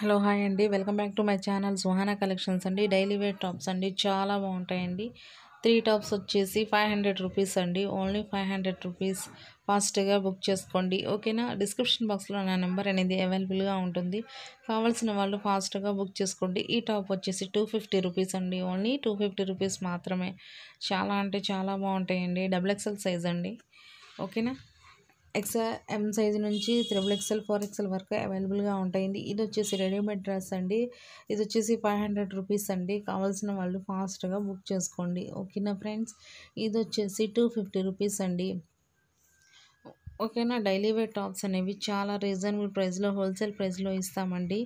hello hi అండి welcome back to my channel Suhana collections అండి daily wear tops అండి చాలా బాగుంటాయండి త్రీ టాప్స్ వచ్చేసి ఫైవ్ హండ్రెడ్ రూపీస్ అండి ఓన్లీ ఫైవ్ హండ్రెడ్ రూపీస్ ఫాస్ట్గా బుక్ చేసుకోండి ఓకేనా డిస్క్రిప్షన్ బాక్స్లో నా నెంబర్ అనేది అవైలబుల్గా ఉంటుంది కావాల్సిన వాళ్ళు ఫాస్ట్గా బుక్ చేసుకోండి ఈ టాప్ వచ్చేసి టూ ఫిఫ్టీ రూపీస్ అండి ఓన్లీ టూ ఫిఫ్టీ రూపీస్ మాత్రమే చాలా అంటే చాలా బాగుంటాయండి డబుల్ ఎక్సెల్ సైజ్ అండి ఓకేనా ఎక్స్ ఎం సైజ్ నుంచి త్రిబుల్ ఎక్స్ఎల్ ఫోర్ ఎక్స్ఎల్ వరకు అవైలబుల్గా ఉంటాయండి ఇది వచ్చేసి రెడీమేడ్ డ్రెస్ అండి ఇది వచ్చేసి ఫైవ్ హండ్రెడ్ రూపీస్ అండి కావాల్సిన వాళ్ళు ఫాస్ట్గా బుక్ చేసుకోండి ఓకేనా ఫ్రెండ్స్ ఇది వచ్చేసి టూ ఫిఫ్టీ రూపీస్ అండి ఓకేనా డైలీ వేర్ టాప్స్ అనేవి చాలా రీజనబుల్ ప్రైస్లో హోల్సేల్ ప్రైస్లో ఇస్తామండి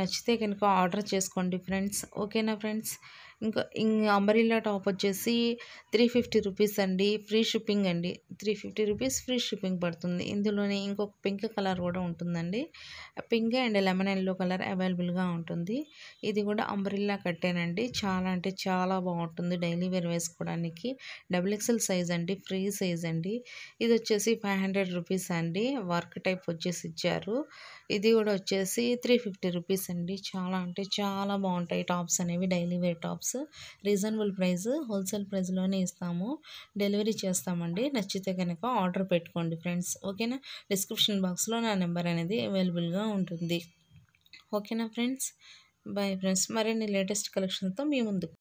నచ్చితే కనుక ఆర్డర్ చేసుకోండి ఫ్రెండ్స్ ఓకేనా ఫ్రెండ్స్ ఇంకా అంబరీలా టాప్ వచ్చేసి త్రీ ఫిఫ్టీ రూపీస్ అండి ఫ్రీ షిప్పింగ్ అండి three fifty rupees free shipping పడుతుంది ఇందులోనే ఇంకొక పింక్ కలర్ కూడా ఉంటుందండి pink and lemon yellow colour అవైలబుల్గా ఉంటుంది ఇది కూడా అంబరీలా కట్టేనండి చాలా అంటే చాలా బాగుంటుంది డైలీ వేర్ వేసుకోవడానికి డబుల్ ఎక్సెల్ సైజ్ అండి ఫ్రీ సైజ్ అండి ఇది వచ్చేసి ఫైవ్ హండ్రెడ్ రూపీస్ అండి వర్క్ టైప్ వచ్చేసి ఇచ్చారు ఇది కూడా వచ్చేసి త్రీ ఫిఫ్టీ రూపీస్ అండి చాలా అంటే చాలా బాగుంటాయి టాప్స్ అనేవి daily wear tops reasonable price wholesale ప్రైస్లోనే ఇస్తాము డెలివరీ చేస్తామండి నచ్చితే కనుక ఆర్డర్ పెట్టుకోండి ఫ్రెండ్స్ ఓకేనా డిస్క్రిప్షన్ బాక్స్లో నా నెంబర్ అనేది అవైలబుల్గా ఉంటుంది ఓకేనా ఫ్రెండ్స్ బాయ్ ఫ్రెండ్స్ మరిన్ని లేటెస్ట్ కలెక్షన్తో మీ ముందుకు